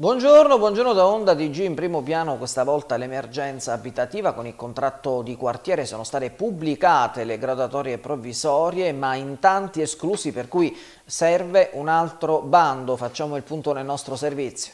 Buongiorno, buongiorno da Onda DG in primo piano, questa volta l'emergenza abitativa con il contratto di quartiere sono state pubblicate le graduatorie provvisorie ma in tanti esclusi per cui serve un altro bando, facciamo il punto nel nostro servizio.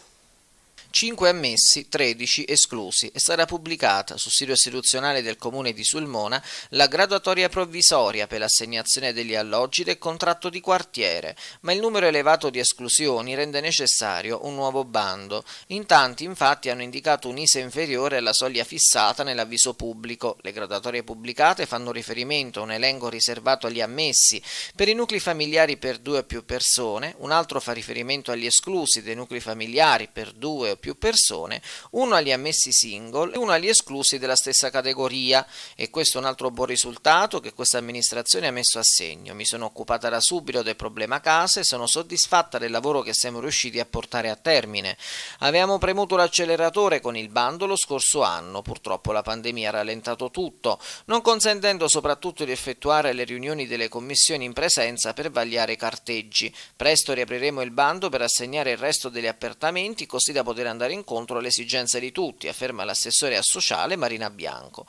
5 ammessi, 13 esclusi e sarà pubblicata sul sito istituzionale del Comune di Sulmona la graduatoria provvisoria per l'assegnazione degli alloggi del contratto di quartiere, ma il numero elevato di esclusioni rende necessario un nuovo bando. In tanti infatti hanno indicato un'ISA inferiore alla soglia fissata nell'avviso pubblico. Le graduatorie pubblicate fanno riferimento a un elenco riservato agli ammessi per i nuclei familiari per due o più persone, un altro fa riferimento agli esclusi dei nuclei familiari per due o più più persone, uno agli ammessi single e uno agli esclusi della stessa categoria e questo è un altro buon risultato che questa amministrazione ha messo a segno. Mi sono occupata da subito del problema case e sono soddisfatta del lavoro che siamo riusciti a portare a termine. Avevamo premuto l'acceleratore con il bando lo scorso anno, purtroppo la pandemia ha rallentato tutto, non consentendo soprattutto di effettuare le riunioni delle commissioni in presenza per vagliare i carteggi. Presto riapriremo il bando per assegnare il resto degli appartamenti così da poter per andare incontro alle esigenze di tutti, afferma l'assessore associale Marina Bianco.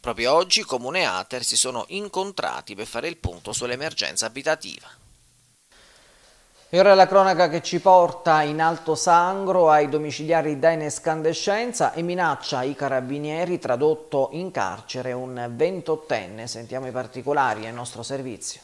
Proprio oggi Comune Ater si sono incontrati per fare il punto sull'emergenza abitativa. E ora la cronaca che ci porta in Alto Sangro ai domiciliari da inescandescenza e minaccia i carabinieri tradotto in carcere un ventottenne. Sentiamo i particolari al nostro servizio.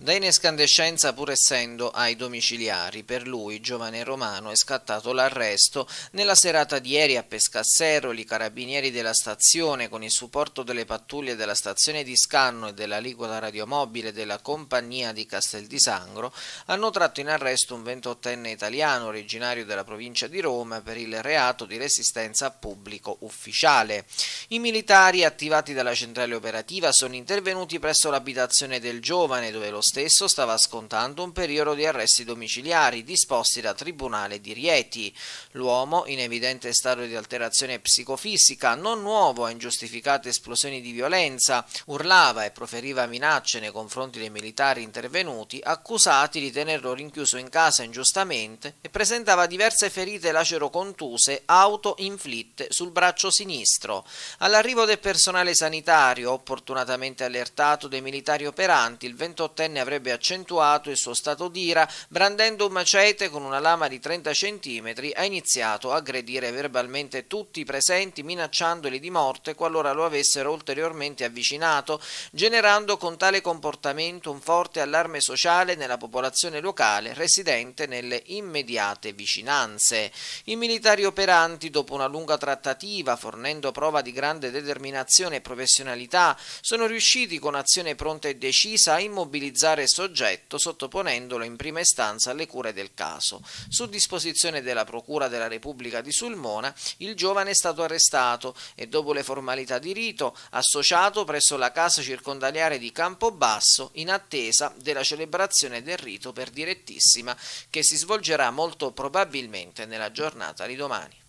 Da inescandescenza pur essendo ai domiciliari, per lui, giovane romano, è scattato l'arresto nella serata di ieri a Pescassero, i carabinieri della stazione, con il supporto delle pattuglie della stazione di Scanno e dell'aliquota radiomobile della compagnia di Castel di Sangro, hanno tratto in arresto un 28enne italiano originario della provincia di Roma per il reato di resistenza a pubblico ufficiale. I militari attivati dalla centrale operativa sono intervenuti presso l'abitazione del giovane dove lo stesso stava scontando un periodo di arresti domiciliari disposti da Tribunale di Rieti. L'uomo, in evidente stato di alterazione psicofisica, non nuovo a ingiustificate esplosioni di violenza, urlava e proferiva minacce nei confronti dei militari intervenuti, accusati di tenerlo rinchiuso in casa ingiustamente e presentava diverse ferite lacero-contuse auto-inflitte sul braccio sinistro. All'arrivo del personale sanitario, opportunatamente allertato dai militari operanti, il 28enne infine avrebbe accentuato il suo stato d'ira, brandendo un macete con una lama di 30 cm, ha iniziato a aggredire verbalmente tutti i presenti, minacciandoli di morte qualora lo avessero ulteriormente avvicinato, generando con tale comportamento un forte allarme sociale nella popolazione locale residente nelle immediate vicinanze. I militari operanti, dopo una lunga trattativa, fornendo prova di grande determinazione e professionalità, sono riusciti con azione pronta e decisa a immobilizzare valorizzare il soggetto sottoponendolo in prima istanza alle cure del caso. Su disposizione della Procura della Repubblica di Sulmona, il giovane è stato arrestato e dopo le formalità di rito associato presso la casa circondariale di Campobasso in attesa della celebrazione del rito per direttissima che si svolgerà molto probabilmente nella giornata di domani.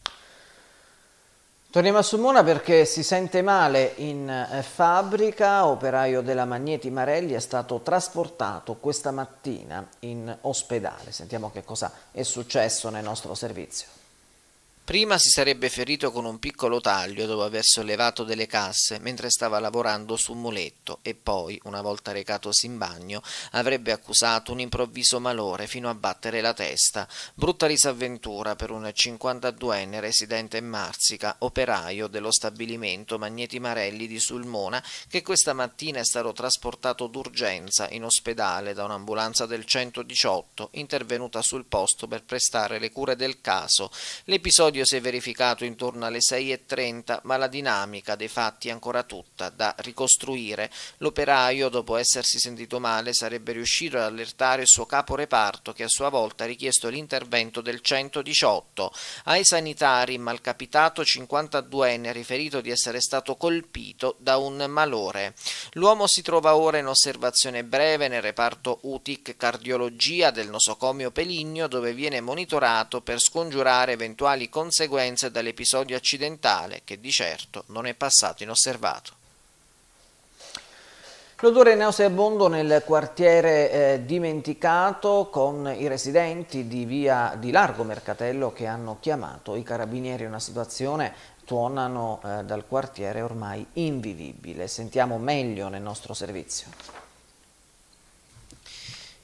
Torniamo a Sulmona perché si sente male in eh, fabbrica, operaio della Magneti Marelli è stato trasportato questa mattina in ospedale. Sentiamo che cosa è successo nel nostro servizio. Prima si sarebbe ferito con un piccolo taglio dopo aver sollevato delle casse mentre stava lavorando su un muletto e poi, una volta recatosi in bagno, avrebbe accusato un improvviso malore fino a battere la testa. Brutta disavventura per un 52enne residente in Marsica, operaio dello stabilimento Magneti Marelli di Sulmona, che questa mattina è stato trasportato d'urgenza in ospedale da un'ambulanza del 118 intervenuta sul posto per prestare le cure del caso. L'episodio L'esordio si è verificato intorno alle 6.30, ma la dinamica dei fatti è ancora tutta da ricostruire. L'operaio, dopo essersi sentito male, sarebbe riuscito ad allertare il suo capo reparto, che a sua volta ha richiesto l'intervento del 118. Ai sanitari, il malcapitato 52enne ha riferito di essere stato colpito da un malore. L'uomo si trova ora in osservazione breve nel reparto UTIC Cardiologia del nosocomio Peligno, dove viene monitorato per scongiurare eventuali conseguenze conseguenze dall'episodio accidentale che di certo non è passato inosservato. L'odore nauseabondo nel quartiere eh, dimenticato con i residenti di via di Largo Mercatello che hanno chiamato i carabinieri. Una situazione tuonano eh, dal quartiere ormai invivibile. Sentiamo meglio nel nostro servizio.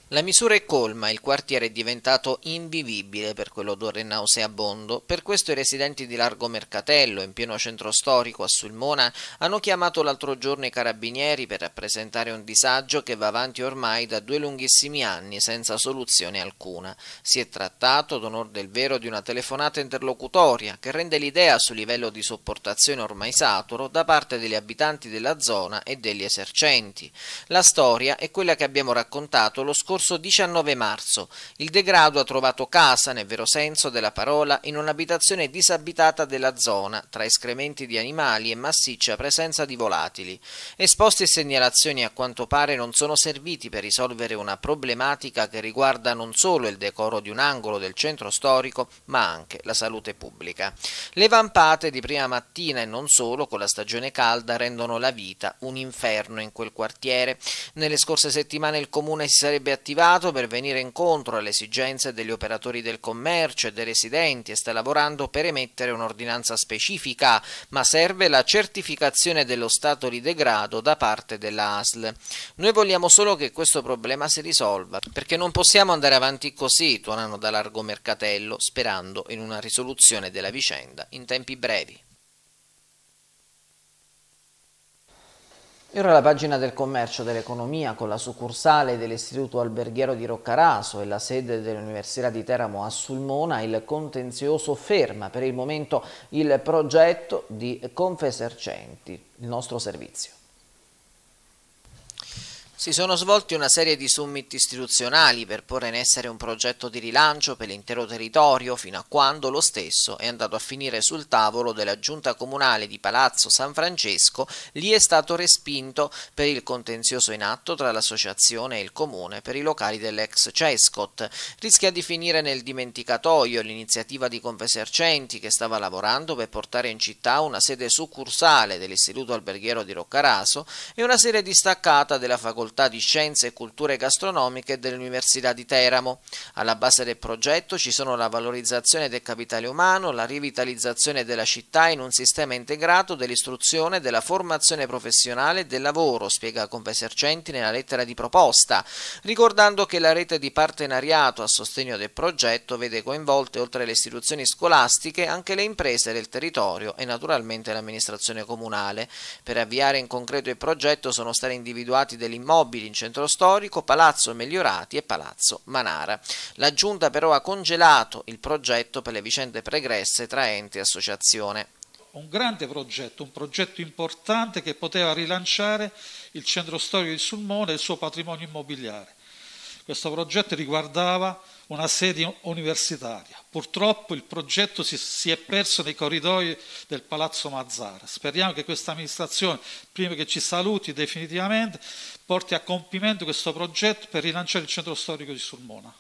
La misura è colma, il quartiere è diventato invivibile per quell'odore nauseabondo, per questo i residenti di Largo Mercatello, in pieno centro storico a Sulmona, hanno chiamato l'altro giorno i carabinieri per rappresentare un disagio che va avanti ormai da due lunghissimi anni senza soluzione alcuna. Si è trattato, d'onor del vero, di una telefonata interlocutoria che rende l'idea sul livello di sopportazione ormai saturo da parte degli abitanti della zona e degli esercenti. La storia è quella che abbiamo raccontato lo scorso scorso 19 marzo. Il degrado ha trovato casa, nel vero senso della parola, in un'abitazione disabitata della zona, tra escrementi di animali e massiccia presenza di volatili. Esposti e segnalazioni a quanto pare non sono serviti per risolvere una problematica che riguarda non solo il decoro di un angolo del centro storico, ma anche la salute pubblica. Le vampate di prima mattina e non solo con la stagione calda rendono la vita un inferno in quel quartiere. Nelle scorse settimane il comune si sarebbe attivato attivato per venire incontro alle esigenze degli operatori del commercio e dei residenti e sta lavorando per emettere un'ordinanza specifica, ma serve la certificazione dello stato di degrado da parte dell'ASL. Noi vogliamo solo che questo problema si risolva, perché non possiamo andare avanti così, tuonano da largo mercatello, sperando in una risoluzione della vicenda in tempi brevi. E ora la pagina del commercio e dell'economia con la succursale dell'Istituto Alberghiero di Roccaraso e la sede dell'Università di Teramo a Sulmona, il contenzioso ferma per il momento il progetto di Confesercenti, il nostro servizio. Si sono svolti una serie di summit istituzionali per porre in essere un progetto di rilancio per l'intero territorio fino a quando lo stesso è andato a finire sul tavolo della Giunta Comunale di Palazzo San Francesco, lì è stato respinto per il contenzioso in atto tra l'associazione e il comune per i locali dell'ex Cescot. Rischia di finire nel dimenticatoio l'iniziativa di Confesercenti che stava lavorando per portare in città una sede succursale dell'Istituto Alberghiero di Roccaraso e una sede distaccata della facoltà Facoltà di Scienze e Culture Gastronomiche dell'Università di Teramo. Alla base del progetto ci sono la valorizzazione del capitale umano, la rivitalizzazione della città in un sistema integrato dell'istruzione, della formazione professionale e del lavoro, spiega Confesercenti nella lettera di proposta, ricordando che la rete di partenariato a sostegno del progetto vede coinvolte oltre le istituzioni scolastiche anche le imprese del territorio e naturalmente l'amministrazione comunale. Per avviare in concreto il progetto sono stati individuati degli immobili mobili in centro storico, Palazzo Meliorati e Palazzo Manara. La Giunta però ha congelato il progetto per le vicende pregresse tra ente e associazione un grande progetto, un progetto importante che poteva rilanciare il centro storico di Sulmone e il suo patrimonio immobiliare. Questo progetto riguardava una sede universitaria. Purtroppo il progetto si, si, è perso nei corridoi del Palazzo Mazzara. Speriamo che questa amministrazione, prima che ci saluti definitivamente, porti a compimento questo progetto per rilanciare il centro storico di Sulmona.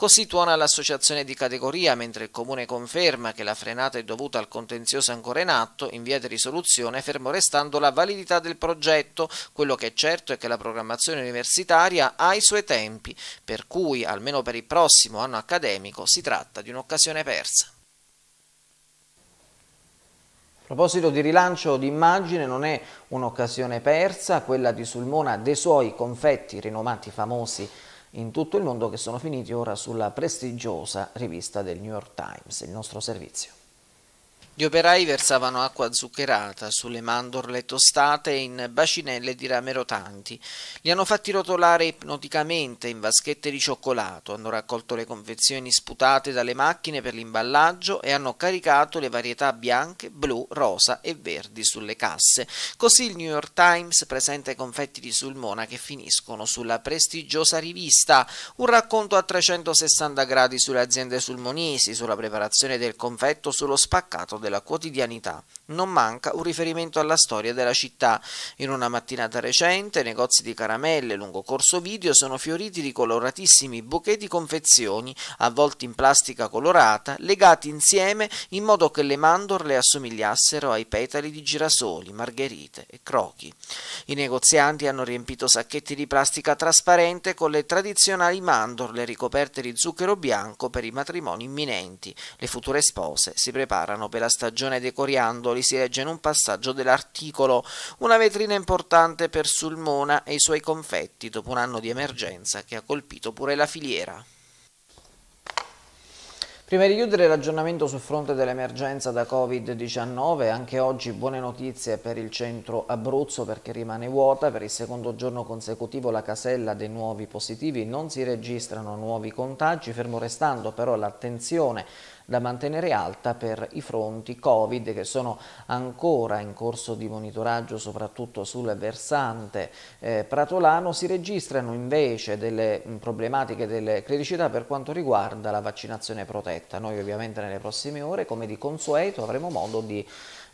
Così tuona l'associazione di categoria, mentre il Comune conferma che la frenata è dovuta al contenzioso ancora in atto, in via di risoluzione, fermo restando la validità del progetto. Quello che è certo è che la programmazione universitaria ha i suoi tempi, per cui, almeno per il prossimo anno accademico, si tratta di un'occasione persa. A proposito di rilancio d'immagine, non è un'occasione persa quella di Sulmona dei Suoi, confetti rinomati famosi in tutto il mondo che sono finiti ora sulla prestigiosa rivista del New York Times, il nostro servizio. Gli operai versavano acqua zuccherata sulle mandorle tostate in bacinelle di rame rotanti. Li hanno fatti rotolare ipnoticamente in vaschette di cioccolato, hanno raccolto le confezioni sputate dalle macchine per l'imballaggio e hanno caricato le varietà bianche, blu, rosa e verdi sulle casse. Così il New York Times presenta i confetti di Sulmona che finiscono sulla prestigiosa rivista, un racconto a 360 gradi sulle aziende sulmonisi, sulla preparazione del confetto, sullo spaccato del della quotidianità non manca un riferimento alla storia della città. In una mattinata recente, negozi di caramelle lungo corso video sono fioriti di coloratissimi bouquet di confezioni, avvolti in plastica colorata, legati insieme in modo che le mandorle assomigliassero ai petali di girasoli, margherite e crochi. I negozianti hanno riempito sacchetti di plastica trasparente con le tradizionali mandorle ricoperte di zucchero bianco per i matrimoni imminenti. Le future spose si preparano per la stagione dei poi si legge in un passaggio dell'articolo una vetrina importante per Sulmona e i suoi confetti dopo un anno di emergenza che ha colpito pure la filiera. Prima di chiudere l'aggiornamento sul fronte dell'emergenza da Covid-19, anche oggi buone notizie per il centro Abruzzo perché rimane vuota, per il secondo giorno consecutivo la casella dei nuovi positivi, non si registrano nuovi contagi, fermo restando però l'attenzione da mantenere alta per i fronti Covid che sono ancora in corso di monitoraggio soprattutto sul versante eh, pratolano. Si registrano invece delle mm, problematiche, delle criticità per quanto riguarda la vaccinazione protetta. Noi ovviamente nelle prossime ore come di consueto avremo modo di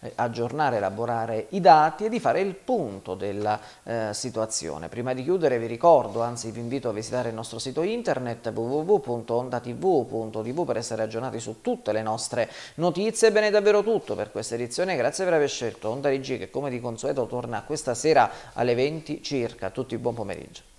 eh, aggiornare, elaborare i dati e di fare il punto della eh, situazione. Prima di chiudere vi ricordo, anzi vi invito a visitare il nostro sito internet www.ondatv.tv per essere aggiornati su tutte le nostre notizie. Bene davvero tutto per questa edizione, grazie per aver scelto Onda RG che come di consueto torna questa sera alle 20 circa. tutti buon pomeriggio.